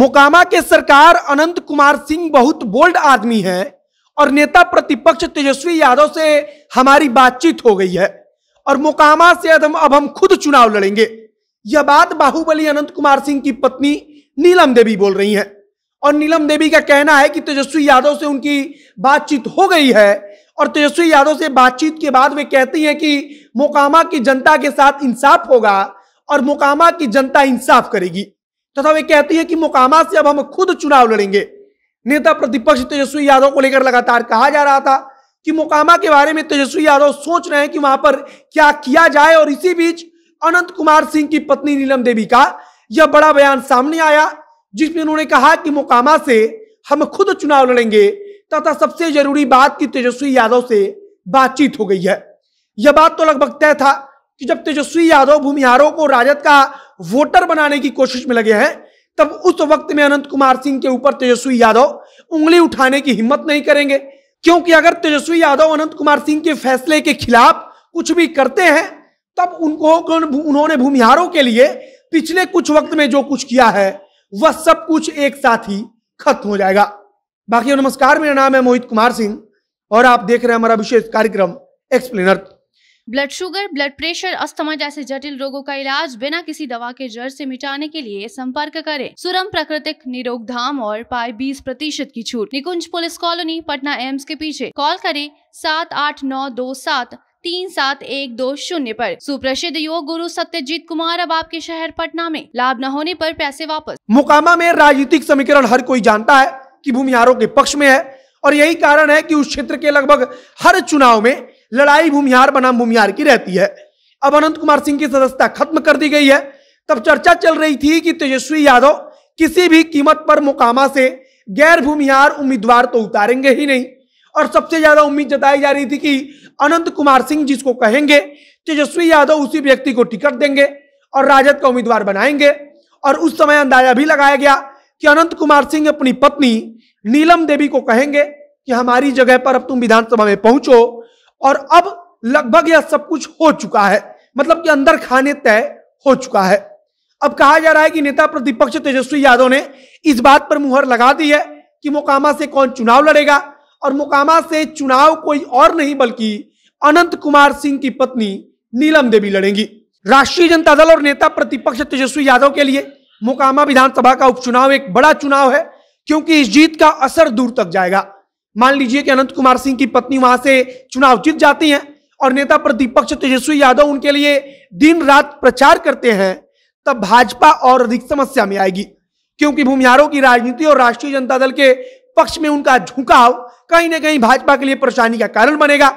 मोकामा के सरकार अनंत कुमार सिंह बहुत बोल्ड आदमी है और नेता प्रतिपक्ष तेजस्वी यादव से हमारी बातचीत हो गई है और मोकामा से अब हम खुद चुनाव लड़ेंगे यह बात बाहुबली अनंत कुमार सिंह की पत्नी नीलम देवी बोल रही हैं और नीलम देवी का कहना है कि तेजस्वी यादव से उनकी बातचीत हो गई है और तेजस्वी यादव से बातचीत के बाद वे कहती हैं कि मोकामा की जनता के साथ इंसाफ होगा और मोकामा की जनता इंसाफ करेगी तथा वे कहती है कि मुकामा से अब हम खुद चुनाव लड़ेंगे नेता प्रतिपक्ष तेजस्वी यादव को लेकर लगातार कहा जा रहा था कि मुकामा के बारे में तेजस्वी यादव सोच रहे हैं कि वहां पर क्या किया जाए और इसी बीच अनंत कुमार सिंह की पत्नी नीलम देवी का यह बड़ा बयान सामने आया जिसमें उन्होंने कहा कि मुकामा से हम खुद चुनाव लड़ेंगे तथा सबसे जरूरी बात की तेजस्वी यादव से बातचीत हो गई है यह बात तो लगभग तय था कि जब तेजस्वी यादव भूमिहारों को राजद का वोटर बनाने की कोशिश में लगे हैं तब उस वक्त में अनंत कुमार सिंह के ऊपर तेजस्वी यादव उंगली उठाने की हिम्मत नहीं करेंगे क्योंकि अगर तेजस्वी यादव अनंत कुमार सिंह के फैसले के खिलाफ कुछ भी करते हैं तब उनको उन्होंने भूमिहारों के लिए पिछले कुछ वक्त में जो कुछ किया है वह सब कुछ एक साथ ही खत्म हो जाएगा बाकी नमस्कार मेरा नाम है मोहित कुमार सिंह और आप देख रहे हैं हमारा विशेष कार्यक्रम explainer blood sugar blood pressure asthma जैसे जटिल रोगों का इलाज बिना किसी दवा के जड़ से मिटाने के लिए संपर्क करें सुरम प्राकृतिक निरोग धाम और पाए बीस प्रतिशत की छूट Nikunj police colony Patna AIIMS के पीछे कॉल करें सात आठ नौ दो सात तीन सात एक दो शून्य पर सुप्रसिद्ध योग गुरु सत्यजीत कुमार अब आपके शहर पटना में लाभ न होने पर पैसे वापस मुकामा में राजनीतिक समीकरण हर कोई जानता है कि भूमिहारों के पक्ष में है और यही कारण है कि उस क्षेत्र के लगभग हर चुनाव में लड़ाई भूमिहार बनाम भूमिहार की रहती है अब अनंत कुमार सिंह की सदस्यता खत्म कर दी गई है तब चर्चा चल रही थी कि तेजस्वी यादव किसी भी कीमत पर मुकामा से गैर भूमिहार उम्मीदवार तो उतारेंगे ही नहीं और सबसे ज्यादा उम्मीद जताई जा रही थी कि अनंत कुमार सिंह जिसको कहेंगे तेजस्वी यादव उसी व्यक्ति को टिकट देंगे और राजद का उम्मीदवार बनाएंगे और उस समय अंदाजा भी लगाया गया कि अनंत कुमार सिंह अपनी पत्नी नीलम देवी को कहेंगे कि हमारी जगह पर अब तुम विधानसभा में पहुंचो और अब लगभग यह सब कुछ हो चुका है मतलब कि अंदर खाने तय हो चुका है अब कहा जा रहा है कि नेता प्रतिपक्ष तेजस्वी यादव ने इस बात पर मुहर लगा दी है कि मोकामा से कौन चुनाव लड़ेगा और मोकामा से चुनाव कोई और नहीं बल्कि अनंत कुमार सिंह की पत्नी नीलम देवी लड़ेंगी राष्ट्रीय जनता दल और नेता प्रतिपक्ष तेजस्वी यादव के लिए मोकामा विधानसभा का उपचुनाव एक बड़ा चुनाव है क्योंकि इस जीत का असर दूर तक जाएगा मान लीजिए कि अनंत कुमार सिंह की पत्नी वहां से चुनाव जीत जाती हैं और नेता प्रतिपक्ष तेजस्वी यादव उनके लिए दिन रात प्रचार करते हैं तब भाजपा और अधिक समस्या में आएगी क्योंकि भूमिहारों की राजनीति और राष्ट्रीय जनता दल के पक्ष में उनका झुकाव कहीं ना कहीं भाजपा के लिए परेशानी का कारण बनेगा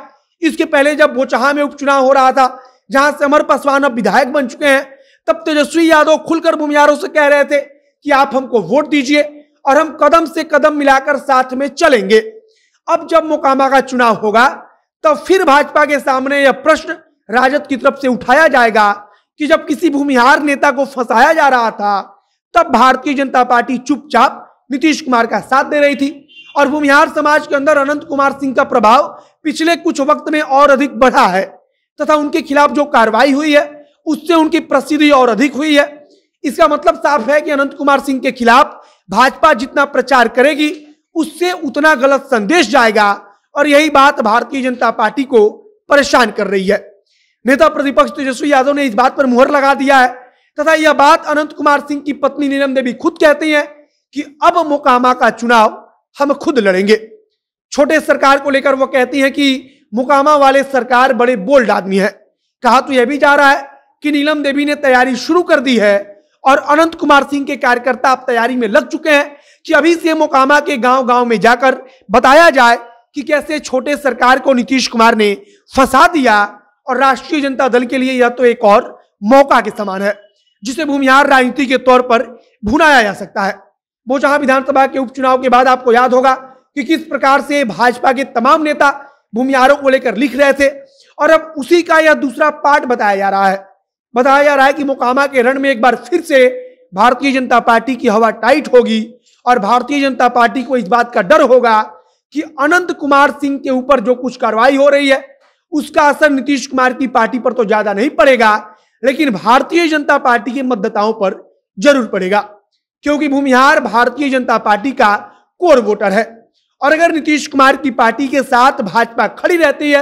इसके पहले जब बोचहा में उपचुनाव हो रहा था जहां से अमर पासवान अब विधायक बन चुके हैं तब तेजस्वी यादव खुलकर भूमिहारों से कह रहे थे कि आप हमको वोट दीजिए और हम कदम से कदम मिलाकर साथ में चलेंगे अब जब मोकामा का चुनाव होगा तब तो फिर भाजपा के सामने यह प्रश्न राजद की तरफ से उठाया जाएगा कि जब किसी भूमिहार नेता को फंसाया जा रहा था तब भारतीय जनता पार्टी चुपचाप नीतीश कुमार का साथ दे रही थी और भूमिहार समाज के अंदर अनंत कुमार सिंह का प्रभाव पिछले कुछ वक्त में और अधिक बढ़ा है तथा उनके खिलाफ जो कार्रवाई हुई है उससे उनकी प्रसिद्धि और अधिक हुई है इसका मतलब साफ है कि अनंत कुमार सिंह के खिलाफ भाजपा जितना प्रचार करेगी उससे उतना गलत संदेश जाएगा और यही बात भारतीय जनता पार्टी को परेशान कर रही है नेता प्रतिपक्ष तेजस्वी यादव ने इस बात पर मुहर लगा दिया है तथा यह बात अनंत कुमार सिंह की पत्नी नीलम देवी खुद कहती हैं कि अब मोकामा का चुनाव हम खुद लड़ेंगे छोटे सरकार को लेकर वो कहती हैं कि मुकामा वाले सरकार बड़े बोल्ड आदमी है कहा तो यह भी जा रहा है कि नीलम देवी ने तैयारी शुरू कर दी है और अनंत कुमार सिंह के कार्यकर्ता अब तैयारी में लग चुके हैं कि अभी से मोकामा के गांव गांव में जाकर बताया जाए कि कैसे छोटे सरकार को नीतीश कुमार ने फंसा दिया और राष्ट्रीय जनता दल के लिए यह तो एक और मौका के समान है जिसे भूमिहार राजनीति के तौर पर भुनाया जा सकता है वो जहां विधानसभा के उपचुनाव के बाद आपको याद होगा कि किस प्रकार से भाजपा के तमाम नेता भूमिहारों को लेकर लिख रहे थे और अब उसी का यह दूसरा पार्ट बताया जा रहा है बताया जा रहा है कि मोकामा के रण में एक बार फिर से भारतीय जनता पार्टी की हवा टाइट होगी और भारतीय जनता पार्टी को इस बात का डर होगा कि अनंत कुमार सिंह के ऊपर जो कुछ कार्रवाई हो रही है उसका असर नीतीश कुमार की पार्टी पर तो ज्यादा नहीं पड़ेगा लेकिन भारतीय जनता पार्टी के मतदाताओं पर जरूर पड़ेगा क्योंकि भूमिहार भारतीय जनता पार्टी का कोर वोटर है और अगर नीतीश कुमार की पार्टी के साथ भाजपा खड़ी रहती है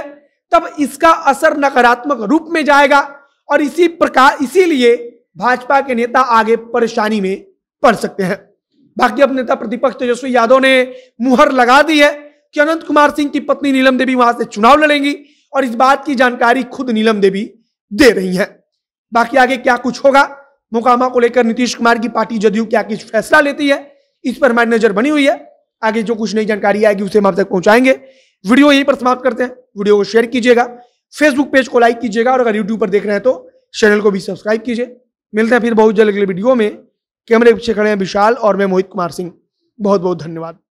तब इसका असर नकारात्मक रूप में जाएगा और इसी प्रकार इसीलिए भाजपा के नेता आगे परेशानी में पड़ सकते हैं बाकी अब नेता प्रतिपक्ष तेजस्वी यादव ने मुहर लगा दी है कि अनंत कुमार सिंह की पत्नी नीलम देवी वहां से चुनाव लड़ेंगी और इस बात की जानकारी खुद नीलम देवी दे रही हैं बाकी आगे क्या कुछ होगा मुकामा को लेकर नीतीश कुमार की पार्टी जदयू क्या कुछ फैसला लेती है इस पर हमारी नजर बनी हुई है आगे जो कुछ नई जानकारी आएगी उसे हम आप तक पहुंचाएंगे वीडियो यहीं पर समाप्त करते हैं वीडियो को शेयर कीजिएगा फेसबुक पेज को लाइक कीजिएगा और अगर यूट्यूब पर देख रहे हैं तो चैनल को भी सब्सक्राइब कीजिए मिलते हैं फिर बहुत जल्द अगले वीडियो में कैमरे के पीछे खड़े हैं विशाल और मैं मोहित कुमार सिंह बहुत बहुत धन्यवाद